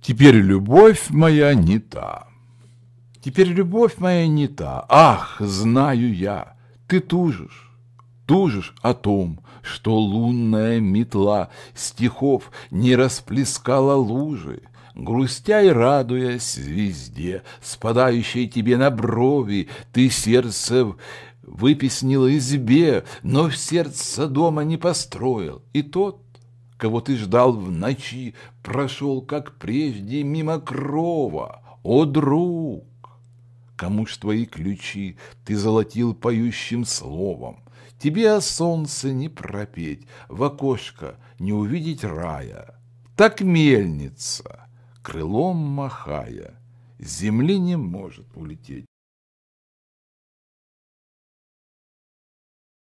Теперь любовь моя не та. Теперь любовь моя не та. Ах, знаю я, ты тужишь, тужишь о том, что лунная метла стихов не расплескала лужи, грустя и радуясь звезде, спадающей тебе на брови, ты сердце выпеснил избе, но в сердце дома не построил, и тот кого ты ждал в ночи, прошел, как прежде, мимо крова, о, друг! Кому ж твои ключи ты золотил поющим словом? Тебе о солнце не пропеть, в окошко не увидеть рая. Так мельница, крылом махая, земли не может улететь.